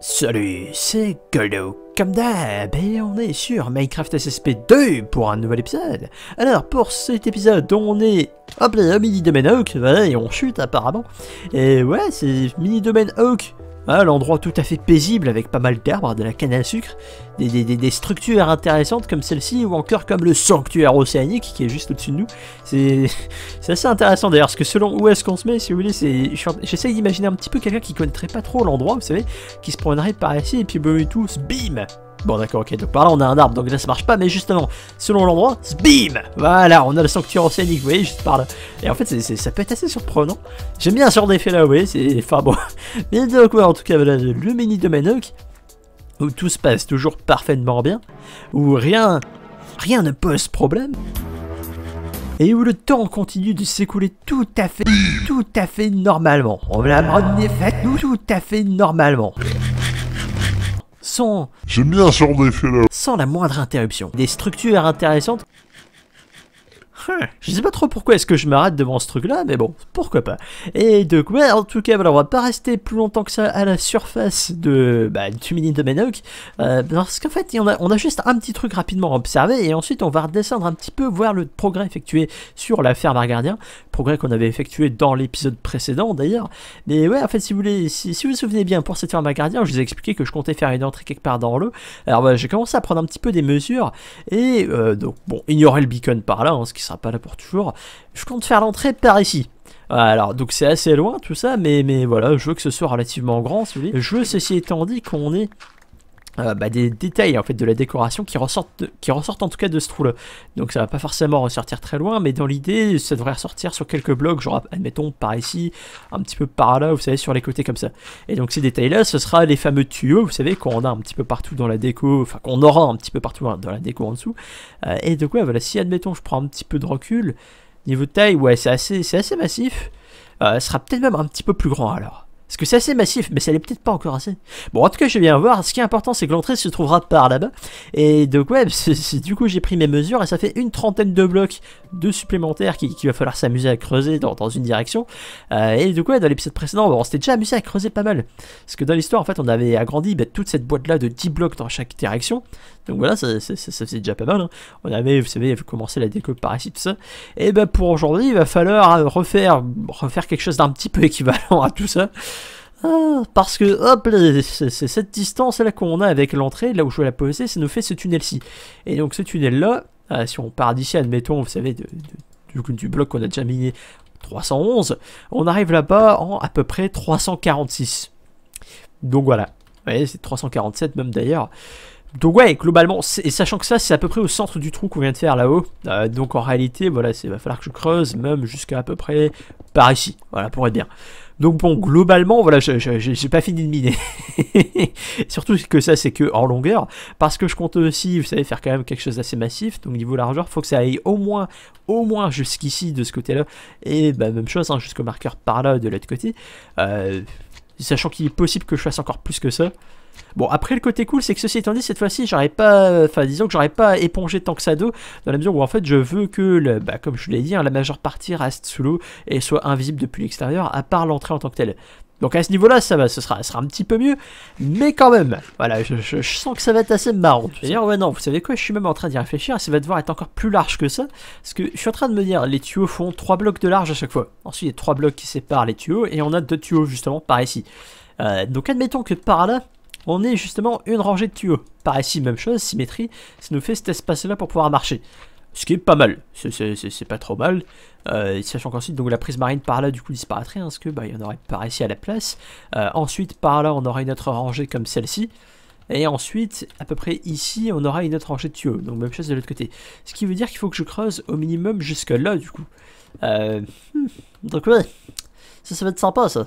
Salut, c'est Goldo. Comme d'hab, et on est sur Minecraft SSP2 pour un nouvel épisode. Alors, pour cet épisode, on est hop là, mini domaine Hawk, voilà, et on chute apparemment. Et ouais, c'est mini domaine Oak. Hein, l'endroit tout à fait paisible avec pas mal d'herbes, de la canne à sucre, des, structures intéressantes comme celle-ci ou encore comme le sanctuaire océanique qui est juste au-dessus de nous. C'est assez intéressant d'ailleurs parce que selon où est-ce qu'on se met, si vous voulez, j'essaye d'imaginer un petit peu quelqu'un qui connaîtrait pas trop l'endroit, vous savez, qui se promènerait par ici et puis et tout, bim Bon d'accord, ok, donc par là on a un arbre, donc là ça marche pas, mais justement, selon l'endroit, bim Voilà, on a le sanctuaire océanique, vous voyez, juste par là. Et en fait, ça peut être assez surprenant. J'aime bien ce genre d'effet là, vous voyez, c'est... Enfin bon. Mais donc, ouais, en tout cas, voilà, le mini de Manoc, où tout se passe toujours parfaitement bien, où rien, rien ne pose problème, et où le temps continue de s'écouler tout à fait, tout à fait normalement. On va l'a faites-nous tout à fait normalement sans... J'aime bien ce genre d'effet Sans la moindre interruption. Des structures intéressantes je sais pas trop pourquoi est-ce que je m'arrête devant ce truc-là, mais bon, pourquoi pas. Et donc, ouais, en tout cas, voilà, on va pas rester plus longtemps que ça à la surface de bah, Tumini de Menoc, euh, parce qu'en fait, on a, juste un petit truc rapidement Observé et ensuite, on va redescendre un petit peu, voir le progrès effectué sur la ferme À gardien, progrès qu'on avait effectué dans l'épisode précédent, d'ailleurs. Mais ouais, en fait, si vous voulez, si, vous vous souvenez bien, pour cette ferme à gardien, je vous ai expliqué que je comptais faire une entrée quelque part dans l'eau. Alors, bah, j'ai commencé à prendre un petit peu des mesures, et euh, donc, bon, ignorer le beacon par là, hein, ce qui sera pas là pour toujours. Je compte faire l'entrée par ici. Euh, alors, donc c'est assez loin tout ça, mais, mais voilà, je veux que ce soit relativement grand, celui Je veux, ceci étant dit, qu'on est euh, bah, des détails en fait de la décoration qui ressortent, qui ressortent en tout cas de ce trou-là. Donc ça va pas forcément ressortir très loin, mais dans l'idée, ça devrait ressortir sur quelques blocs, genre admettons par ici, un petit peu par là, vous savez, sur les côtés comme ça. Et donc ces détails-là, ce sera les fameux tuyaux, vous savez, qu'on a un petit peu partout dans la déco, enfin qu'on aura un petit peu partout hein, dans la déco en dessous. Euh, et donc ouais, voilà, si admettons je prends un petit peu de recul, niveau taille, ouais, c'est assez, assez massif. Euh, sera peut-être même un petit peu plus grand alors. Parce que c'est assez massif, mais ça l'est peut-être pas encore assez. Bon, en tout cas, je viens voir. Ce qui est important, c'est que l'entrée se trouvera par là-bas. Et donc, ouais, du coup, j'ai pris mes mesures et ça fait une trentaine de blocs de supplémentaires qu'il qui va falloir s'amuser à creuser dans, une direction. Euh, et du coup, dans l'épisode précédent, on s'était déjà amusé à creuser pas mal. Parce que dans l'histoire, en fait, on avait agrandi ben, toute cette boîte-là de 10 blocs dans chaque direction. Donc voilà, ça, faisait déjà pas mal. Hein. On avait, vous savez, commencé la déco par ici, tout ça. Et ben pour aujourd'hui, il va falloir euh, refaire, refaire quelque chose d'un petit peu équivalent à tout ça. Ah, parce que hop, c'est cette distance là qu'on a avec l'entrée, là où je vais la poser, ça nous fait ce tunnel-ci. Et donc ce tunnel-là, euh, si on part d'ici, admettons, vous savez, du, du, bloc qu'on a déjà miné 311, on arrive là-bas en à peu près 346. Donc voilà, vous voyez, c'est 347 même d'ailleurs. Donc ouais, globalement, et sachant que ça, c'est à peu près au centre du trou qu'on vient de faire là-haut. Euh, donc en réalité, voilà, il va falloir que je creuse même jusqu'à à peu près par ici, voilà, pour être bien. Donc bon, globalement, voilà, j'ai pas fini de miner. Surtout que ça, c'est que en longueur, parce que je compte aussi, vous savez, faire quand même quelque chose d'assez massif. Donc niveau largeur, faut que ça aille au moins, au moins jusqu'ici de ce côté-là, et bah, même chose hein, jusqu'au marqueur par là de l'autre côté. Euh, sachant qu'il est possible que je fasse encore plus que ça. Bon, après, le côté cool, c'est que ceci étant dit, cette fois-ci, j'aurais pas. Enfin, disons que j'aurais pas épongé tant que ça d'eau, dans la mesure où en fait, je veux que, le, bah, comme je l'ai dit, hein, la majeure partie reste sous l'eau et soit invisible depuis l'extérieur, à part l'entrée en tant que telle. Donc à ce niveau-là, ça va, sera, sera un petit peu mieux, mais quand même, voilà, je, sens que ça va être assez marrant. dire, ouais, non, vous savez quoi, je suis même en train d'y réfléchir, ça va devoir être encore plus large que ça, parce que je suis en train de me dire, les tuyaux font 3 blocs de large à chaque fois. Ensuite, il y a 3 blocs qui séparent les tuyaux, et on a deux tuyaux justement par ici. Euh, donc admettons que par là, on ait justement une rangée de tuyaux. Par ici, même chose, symétrie, ça nous fait cet espace-là pour pouvoir marcher. Ce qui est pas mal, c'est pas trop mal. Euh, sachant qu'ensuite, donc la prise marine par là du coup disparaîtrait, hein, parce que bah, il y en aurait pas ici à la place. Euh, ensuite, par là, on aura une autre rangée comme celle-ci. Et ensuite, à peu près ici, on aura une autre rangée de tuyaux. Donc même chose de l'autre côté. Ce qui veut dire qu'il faut que je creuse au minimum jusque là du coup. Euh, hmm. donc ouais, ça, ça va être sympa ça.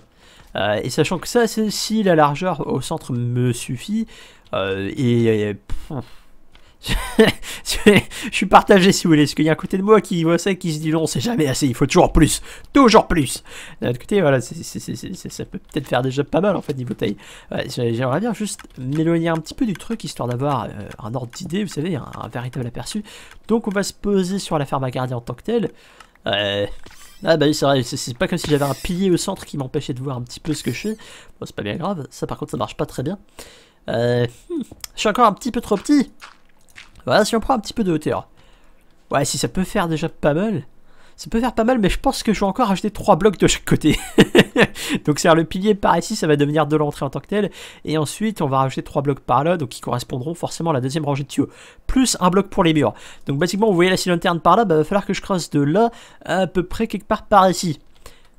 et sachant que ça, c'est si la largeur au centre me suffit, et, je suis partagé si vous voulez, parce qu'il y a un côté de moi qui voit ça et qui se dit non, c'est jamais assez, il faut toujours plus, toujours plus. D'un côté, voilà, ça peut peut-être faire déjà pas mal en fait niveau taille. J'aimerais bien juste m'éloigner un petit peu du truc histoire d'avoir euh, un ordre d'idée, vous savez, un, véritable aperçu. Donc on va se poser sur la ferme à garder en tant que telle. Euh, ah bah oui, c'est vrai, c'est pas comme si j'avais un pilier au centre qui m'empêchait de voir un petit peu ce que je fais. Bon, c'est pas bien grave, ça par contre ça marche pas très bien. Euh, hmm, je suis encore un petit peu trop petit voilà, si on prend un petit peu de hauteur. Ouais, si ça peut faire déjà pas mal. Ça peut faire pas mal, mais je pense que je vais encore rajouter 3 blocs de chaque côté. donc c'est à dire le pilier par ici, ça va devenir de l'entrée en tant que tel. Et ensuite, on va rajouter 3 blocs par là, donc qui correspondront forcément à la deuxième rangée de tuyaux. Plus un bloc pour les murs. Donc basiquement, vous voyez la lanterne par là, bah, va falloir que je creuse de là à, peu près quelque part par ici.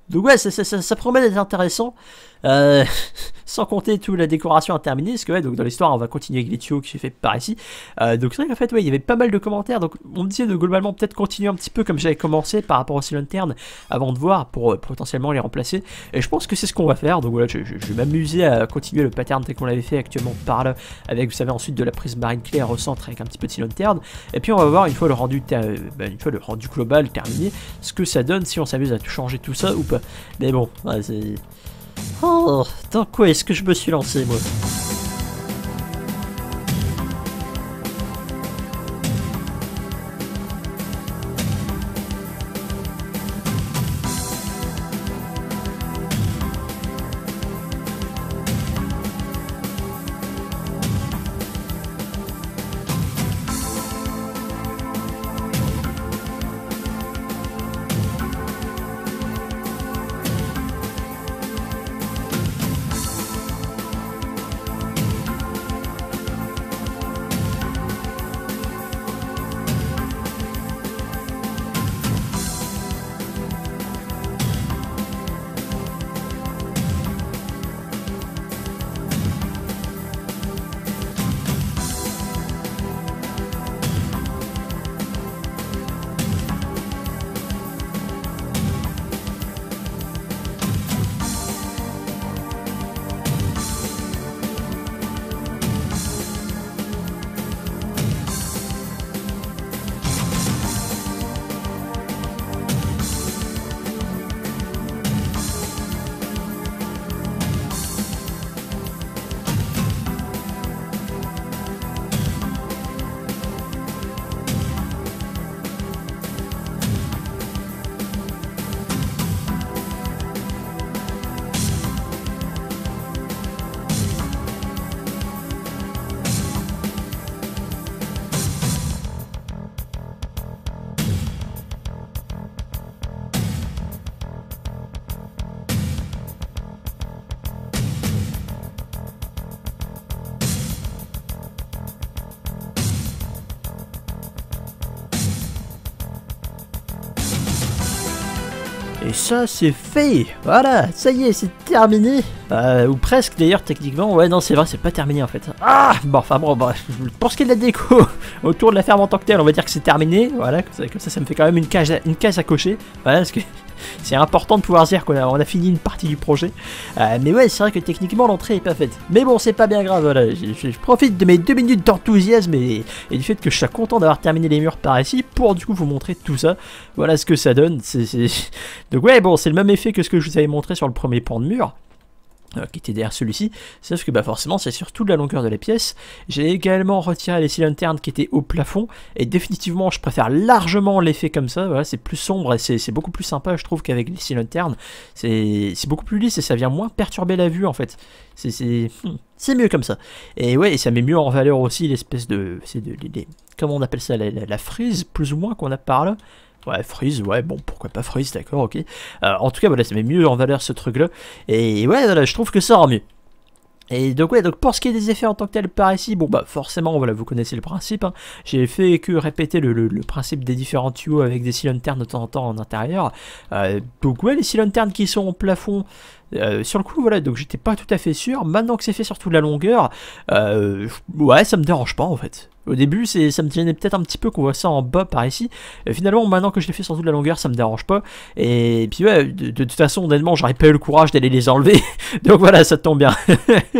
Donc ouais, ça promet d'être intéressant. Euh, sans compter toute la décoration à terminer, parce que ouais, donc dans l'histoire, on va continuer avec les tuyaux qui fait par ici. Euh, donc c'est vrai qu'en fait, ouais, il y avait pas mal de commentaires, donc on me disait de globalement peut-être continuer un petit peu comme j'avais commencé par rapport aux lanternes avant de voir pour euh, potentiellement les remplacer. Et je pense que c'est ce qu'on va faire, donc voilà, je, vais m'amuser à continuer le pattern tel qu'on l'avait fait actuellement par là, avec, vous savez, ensuite de la prise marine claire au centre avec un petit peu de Et puis on va voir, une fois le rendu, ben, une le rendu global terminé, ce que ça donne si on s'amuse à changer tout ça ou pas. Mais bon, c'est... Oh, dans quoi est-ce que je me suis lancé, moi ça c'est fait Voilà, ça y est, c'est terminé euh, ou presque d'ailleurs techniquement. Ouais non c'est vrai c'est pas terminé en fait. Ah bon enfin bon bref pour ce qui est de la déco autour de la ferme en tant que telle on va dire que c'est terminé. Voilà comme ça, ça, me fait quand même une case à, une case à cocher. Voilà parce que c'est important de pouvoir dire qu'on a, fini une partie du projet. Euh, mais ouais c'est vrai que techniquement l'entrée est pas faite. Mais bon c'est pas bien grave voilà. Je, profite de mes deux minutes d'enthousiasme et, du fait que je suis content d'avoir terminé les murs par ici pour du coup vous montrer tout ça. Voilà ce que ça donne. Donc ouais bon c'est le même effet que ce que je vous avais montré sur le premier pan de mur. Euh, qui était derrière celui-ci, sauf que bah forcément c'est surtout de la longueur de la pièce. J'ai également retiré les six lanternes qui étaient au plafond, et définitivement je préfère largement l'effet comme ça, c'est plus sombre et c'est beaucoup plus sympa je trouve qu'avec les six c'est beaucoup plus lisse et ça vient moins perturber la vue en fait. C'est hmm, mieux comme ça. Et ouais, ça met mieux en valeur aussi l'espèce de, de les, comment on appelle ça, la frise plus ou moins qu'on a par là. Ouais, Freeze, ouais, bon, pourquoi pas Freeze, d'accord, ok. Euh, en tout cas, voilà, ça met mieux en valeur ce truc-là. Et ouais, voilà, je trouve que ça rend mieux. Et donc ouais, donc pour ce qui est des effets en tant que tel par ici, bon bah forcément voilà vous connaissez le principe, hein. j'ai fait que répéter le, principe des différents tuyaux avec des ternes de temps en temps en intérieur. Euh, donc ouais les ternes qui sont au plafond, euh, sur le coup voilà donc j'étais pas tout à fait sûr, maintenant que c'est fait sur toute la longueur, ouais ça me dérange pas en fait. Au début, ça me tenait peut-être un petit peu qu'on voit ça en bas par ici. Euh, finalement, maintenant que je l'ai fait sur toute la longueur, ça me dérange pas. Et, puis ouais, de, toute façon, honnêtement, j'aurais pas eu le courage d'aller les enlever. Donc voilà, ça tombe bien.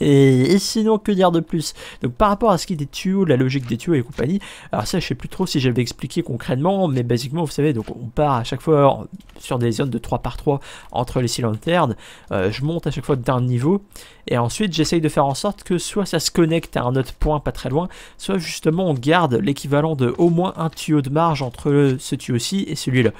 et, sinon, que dire de plus Donc par rapport à ce qui est des tuyaux, la logique des tuyaux et compagnie, alors ça, je sais plus trop si j'avais expliqué concrètement, mais basiquement, vous savez, donc on part à chaque fois sur des zones de 3 par 3 entre les silencers. Euh, je monte à chaque fois d'un niveau. Et ensuite, j'essaye de faire en sorte que soit ça se connecte à un autre point pas très loin, soit justement on garde l'équivalent de au moins un tuyau de marge entre ce tuyau-ci et celui-là.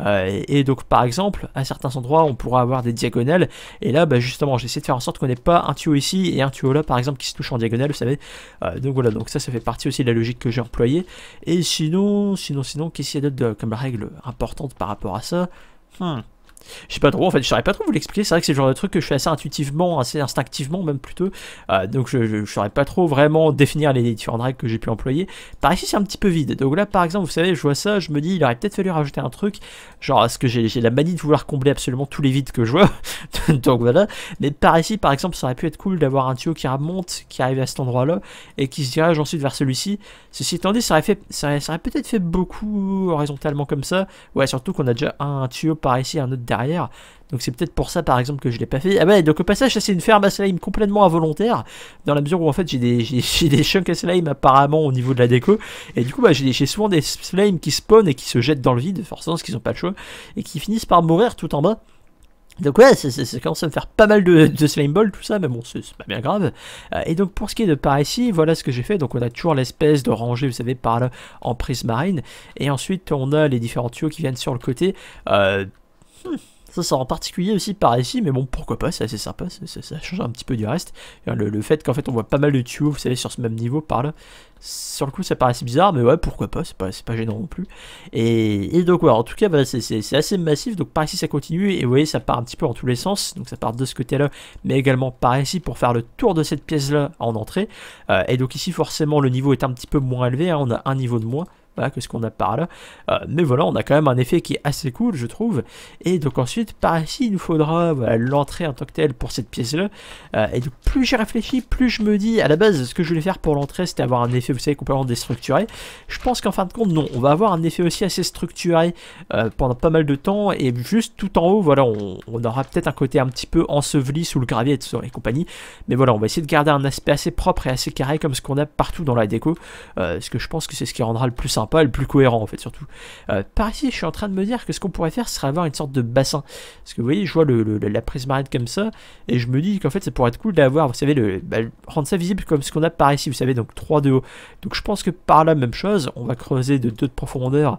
Euh, et donc par exemple, à certains endroits, on pourra avoir des diagonales, et là, bah, justement, j'essaie de faire en sorte qu'on n'ait pas un tuyau ici et un tuyau là, par exemple, qui se touche en diagonale, vous savez. Euh, donc voilà, donc ça, ça fait partie aussi de la logique que j'ai employée. Et sinon, sinon, sinon, qu'est-ce qu'il y a d'autre comme règle importante par rapport à ça hmm. Je sais pas trop, en fait, je saurais pas trop vous l'expliquer. C'est vrai que c'est le genre de truc que je fais assez intuitivement, assez instinctivement, même plutôt. Euh, donc je, je, saurais pas trop vraiment définir les différentes règles que j'ai pu employer. Par ici, c'est un petit peu vide. Donc là, par exemple, vous savez, je vois ça, je me dis, il aurait peut-être fallu rajouter un truc. Genre, parce que j'ai la manie de vouloir combler absolument tous les vides que je vois. donc voilà. Mais par ici, par exemple, ça aurait pu être cool d'avoir un tuyau qui remonte, qui arrive à cet endroit-là, et qui se dirige ensuite vers celui-ci. Ceci étant dit, ça aurait, fait, aurait, peut-être fait beaucoup horizontalement comme ça. Ouais, surtout qu'on a déjà un, un tuyau par ici, un autre donc c'est peut-être pour ça par exemple que je l'ai pas fait. Ah ouais bah, donc au passage ça c'est une ferme à slime complètement involontaire dans la mesure où en fait j'ai des j'ai des chunks à slime apparemment au niveau de la déco et du coup bah j'ai souvent des slimes qui spawnent et qui se jettent dans le vide forcément parce qu'ils ont pas de choix et qui finissent par mourir tout en bas. Donc ouais, ça, commence à me faire pas mal de, slime ball, tout ça, mais bon, c'est pas bien grave. Euh, et donc pour ce qui est de par ici, voilà ce que j'ai fait. Donc on a toujours l'espèce de rangée, vous savez, par là, en prise marine. Et ensuite, on a les différents tuyaux qui viennent sur le côté. Euh, ça sort en particulier aussi par ici, mais bon, pourquoi pas, c'est assez sympa, ça, change un petit peu du reste. Hein, le, fait qu'en fait on voit pas mal de tuyaux, vous savez, sur ce même niveau par là, sur le coup ça paraissait bizarre, mais ouais, pourquoi pas, c'est pas, pas gênant non plus. Et, et donc, ouais, en tout cas, c'est assez massif, donc par ici ça continue, et vous voyez, ça part un petit peu en tous les sens, donc ça part de ce côté-là, mais également par ici pour faire le tour de cette pièce-là en entrée. Euh, et donc ici, forcément, le niveau est un petit peu moins élevé, hein, on a un niveau de moins, que ce qu'on a par là. Euh, mais voilà, on a quand même un effet qui est assez cool, je trouve. Et donc ensuite, par ici, il nous faudra l'entrée en tant que telle pour cette pièce-là. Euh, et donc plus j'y réfléchis, plus je me dis, à la base, ce que je voulais faire pour l'entrée, c'était avoir un effet, vous savez, complètement déstructuré. Je pense qu'en fin de compte, non, on va avoir un effet aussi assez structuré euh, pendant pas mal de temps. Et juste tout en haut, voilà, on, aura peut-être un côté un petit peu enseveli sous le gravier et compagnie. Mais voilà, on va essayer de garder un aspect assez propre et assez carré comme ce qu'on a partout dans la déco. ce que je pense que c'est ce qui rendra le plus pas le plus cohérent en fait surtout. Euh, par ici, je suis en train de me dire que ce qu'on pourrait faire serait avoir une sorte de bassin. Parce que vous voyez, je vois le, la prise marine comme ça et je me dis qu'en fait ça pourrait être cool d'avoir, vous savez, le, bah, rendre ça visible comme ce qu'on a par ici, vous savez, donc 3 de haut. Donc je pense que par là, même chose, on va creuser de deux de profondeur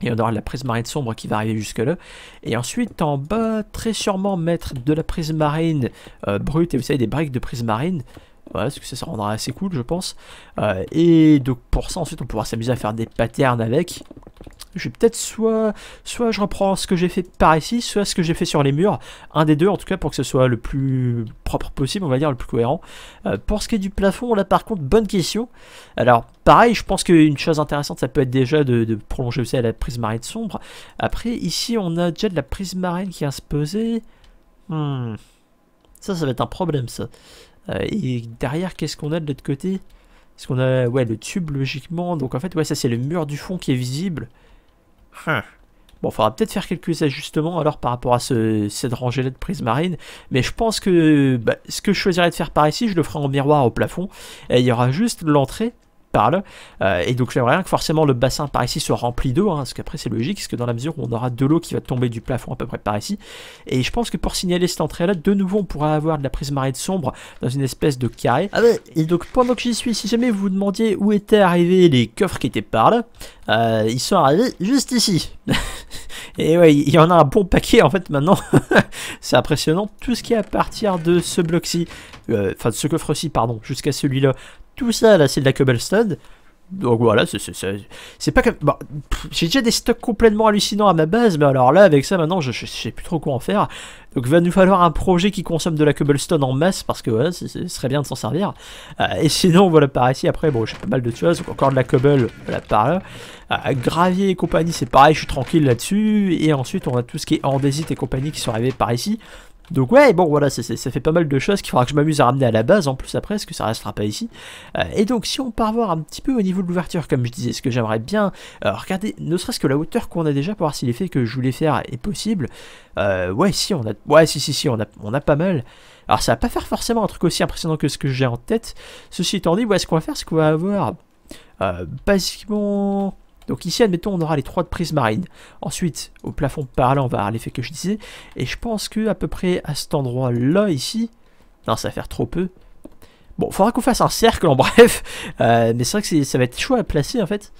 et on aura la prise marine sombre qui va arriver jusque là. Et ensuite, en bas, très sûrement mettre de la prise marine euh, brute et vous savez, des briques de prise marine. Voilà, parce que ça, ça rendra assez cool, je pense. Euh, et donc pour ça, ensuite, on pourra s'amuser à faire des patterns avec. Je vais peut-être soit, soit je reprends ce que j'ai fait par ici, soit ce que j'ai fait sur les murs. Un des deux, en tout cas, pour que ce soit le plus propre possible, on va dire, le plus cohérent. Euh, pour ce qui est du plafond, là, par contre, bonne question. Alors, pareil, je pense qu'une chose intéressante, ça peut être déjà de, prolonger aussi à la prise marine sombre. Après, ici, on a déjà de la prise marine qui a se poser... Hmm. Ça, ça va être un problème, ça. Euh, et derrière, qu'est-ce qu'on a de l'autre côté Est-ce qu'on a ouais, le tube, logiquement Donc en fait, ouais, ça c'est le mur du fond qui est visible. Bon, hein. Bon, faudra peut-être faire quelques ajustements alors par rapport à cette rangée-là de prise marine. Mais je pense que bah, ce que je choisirais de faire par ici, je le ferai en miroir au plafond. Et il y aura juste l'entrée parle. Euh, et donc j'aimerais bien que forcément le bassin par ici soit rempli d'eau, hein, parce qu'après c'est logique, parce que dans la mesure où on aura de l'eau qui va tomber du plafond à peu près par ici. Et je pense que pour signaler cette entrée-là, de nouveau on pourra avoir de la prise marée de sombre dans une espèce de carré. Ah et donc pendant que j'y suis, si jamais vous vous demandiez où étaient arrivés les coffres qui étaient par là, euh, ils sont arrivés juste ici. et ouais, il y en a un bon paquet en fait maintenant. c'est impressionnant. Tout ce qui est à partir de ce bloc-ci, euh, enfin de ce coffre-ci, pardon, jusqu'à celui-là, tout ça, là, c'est de la cobblestone, Donc voilà, c'est pas comme. J'ai déjà des stocks complètement hallucinants à ma base, mais alors là, avec ça, maintenant, je, sais plus trop quoi en faire. Donc il va nous falloir un projet qui consomme de la cobblestone en masse, parce que voilà, ce serait bien de s'en servir. Euh, et sinon, voilà, par ici, après, bon, j'ai pas mal de choses, encore de la cobble, voilà, par là. Euh, gravier et compagnie, c'est pareil, je suis tranquille là-dessus. Et ensuite, on a tout ce qui est andésite et compagnie qui sont arrivés par ici. Donc ouais, bon voilà, ça, fait pas mal de choses qu'il faudra que je m'amuse à ramener à la base en plus après, parce que ça restera pas ici. Euh, et donc si on part voir un petit peu au niveau de l'ouverture, comme je disais, ce que j'aimerais bien euh, regarder, ne serait-ce que la hauteur qu'on a déjà pour voir si l'effet que je voulais faire est possible. Euh, ouais, si on a, ouais, si si si, on a, on a pas mal. Alors ça va pas faire forcément un truc aussi impressionnant que ce que j'ai en tête. Ceci étant dit, ouais, ce qu'on va faire, c'est qu'on va avoir basiquement donc ici, admettons, on aura les trois de prise marine. Ensuite, au plafond parallèle, on va avoir l'effet que je disais. Et je pense que à peu près à cet endroit-là, ici... Non, ça va faire trop peu. Bon, faudra qu'on fasse un cercle, en bref. Euh, mais c'est vrai que ça va être chaud à placer, en fait.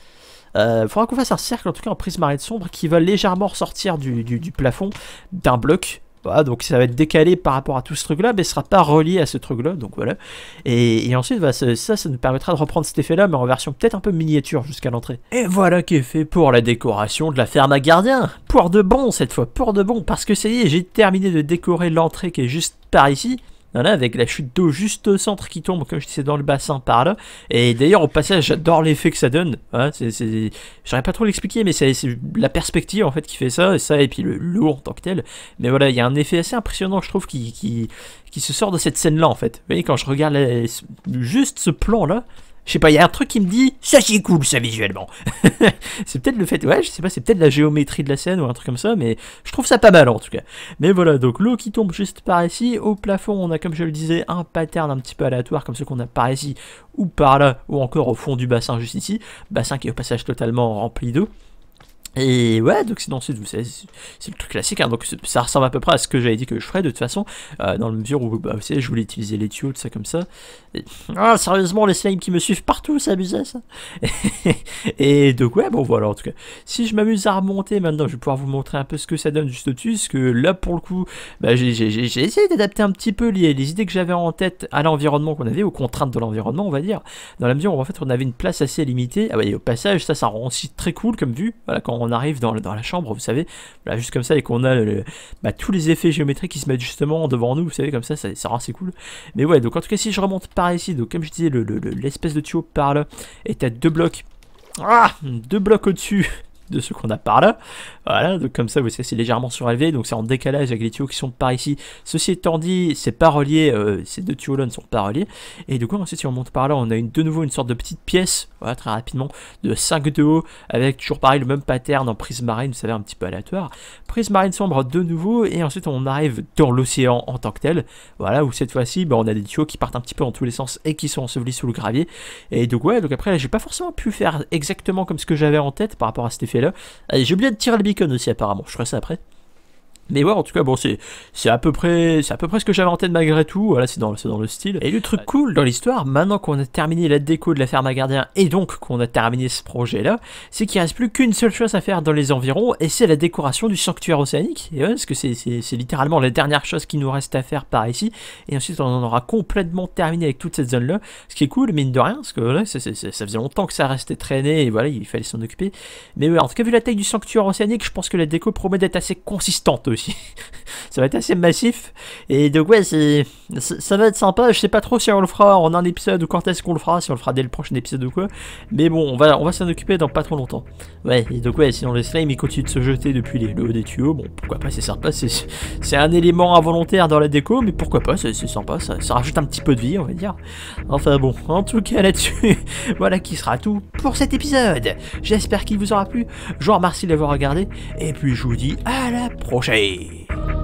Euh, faudra qu'on fasse un cercle, en tout cas en prise marine sombre, qui va légèrement ressortir du plafond d'un bloc voilà, bah, donc ça va être décalé par rapport à tout ce truc-là, mais ne sera pas relié à ce truc-là. Donc voilà. Et, ensuite, bah, ça, ça nous permettra de reprendre cet effet-là, mais en version peut-être un peu miniature jusqu'à l'entrée. Et voilà qui est fait pour la décoration de la ferme à gardien. Pour de bon cette fois, pour de bon, parce que ça y est, j'ai terminé de décorer l'entrée qui est juste par ici. Voilà, avec la chute d'eau juste au centre qui tombe, comme je disais, dans le bassin par là. Et d'ailleurs, au passage, j'adore l'effet que ça donne. Voilà, hein, c'est, pas trop l'expliquer, mais c'est, la perspective en fait qui fait ça, et ça, et puis le lourd en tant que tel. Mais voilà, il y a un effet assez impressionnant, je trouve, qui, qui, se sort de cette scène-là en fait. Vous voyez, quand je regarde juste ce plan-là, je sais pas, il y a un truc qui me dit ça c'est cool ça visuellement. c'est peut-être le fait, ouais, je sais pas, c'est peut-être la géométrie de la scène ou un truc comme ça, mais je trouve ça pas mal en tout cas. Mais voilà, donc l'eau qui tombe juste par ici, au plafond on a comme je le disais un pattern un petit peu aléatoire comme ce qu'on a par ici ou par là ou encore au fond du bassin juste ici, bassin qui est au passage totalement rempli d'eau. Et ouais, donc sinon, c'est le truc classique. Hein. donc ça ressemble à peu près à ce que j'avais dit que je ferais de toute façon, euh, dans la mesure où bah, vous savez, je voulais utiliser les tuyaux, tout ça comme ça. ah, sérieusement, les slimes qui me suivent partout, ça abusait ça. et, donc ouais, bon voilà, en tout cas. Si je m'amuse à remonter maintenant, je vais pouvoir vous montrer un peu ce que ça donne juste au-dessus. Parce que là, pour le coup, bah, j'ai essayé d'adapter un petit peu les, idées que j'avais en tête à l'environnement qu'on avait, aux contraintes de l'environnement, on va dire. Dans la mesure où en fait, on avait une place assez limitée. Ah ouais, et au passage, ça, ça rend aussi très cool comme vue. Voilà, quand on on arrive dans, la chambre, vous savez, là juste comme ça, et qu'on a le, bah, tous les effets géométriques qui se mettent justement devant nous, vous savez, comme ça, ça, ça rend cool. Mais ouais, donc en tout cas, si je remonte par ici, donc comme je disais, l'espèce le, de tuyau par là est à deux blocs. Ah Deux blocs au-dessus de ce qu'on a par là. Voilà, donc comme ça, vous voyez c'est légèrement surélevé, donc c'est en décalage avec les tuyaux qui sont par ici. Ceci étant dit, c'est pas relié, euh, ces deux tuyaux là ne sont pas reliés. Et du coup, ensuite, si on monte par là, on a de nouveau une sorte de petite pièce, voilà, très rapidement, de 5 de haut, avec toujours pareil, le même pattern en prise marine, vous savez, un petit peu aléatoire. Prise marine sombre de nouveau, et ensuite, on arrive dans l'océan en tant que tel, voilà, où cette fois-ci, bah, on a des tuyaux qui partent un petit peu dans tous les sens et qui sont ensevelis sous le gravier. Et donc, ouais, donc après, j'ai pas forcément pu faire exactement comme ce que j'avais en tête par rapport à cet effet Allez J'ai oublié de tirer le beacon aussi apparemment, je ferai ça après. Mais ouais, en tout cas, bon, c'est, à peu près, c'est à peu près ce que j'avais en tête malgré tout. Voilà, c'est dans, dans le style. Et le truc euh, cool dans l'histoire, maintenant qu'on a terminé la déco de la ferme à gardien et donc qu'on a terminé ce projet-là, c'est qu'il reste plus qu'une seule chose à faire dans les environs et c'est la décoration du sanctuaire océanique. Et ouais, parce que c'est, littéralement la dernière chose qui nous reste à faire par ici. Et ensuite, on en aura complètement terminé avec toute cette zone-là. Ce qui est cool, mine de rien, parce que ça, faisait longtemps que ça restait traîné et voilà, il fallait s'en occuper. Mais ouais, en tout cas, vu la taille du sanctuaire océanique, je pense que la déco promet d'être assez consistante ça va être assez massif. Et donc ouais, c'est, ça va être sympa. Je sais pas trop si on le fera en un épisode ou quand est-ce qu'on le fera, si on le fera dès le prochain épisode ou quoi. Mais bon, on va, on va s'en occuper dans pas trop longtemps. Ouais, et donc ouais, sinon les slimes ils continuent de se jeter depuis les, le haut des tuyaux. Bon, pourquoi pas, c'est sympa. C'est, un élément involontaire dans la déco, mais pourquoi pas, c'est, sympa. Ça, ça, rajoute un petit peu de vie, on va dire. Enfin bon, en tout cas là-dessus, voilà qui sera tout pour cet épisode. J'espère qu'il vous aura plu. Je vous remercie d'avoir regardé. Et puis je vous dis à la prochaine. Bye.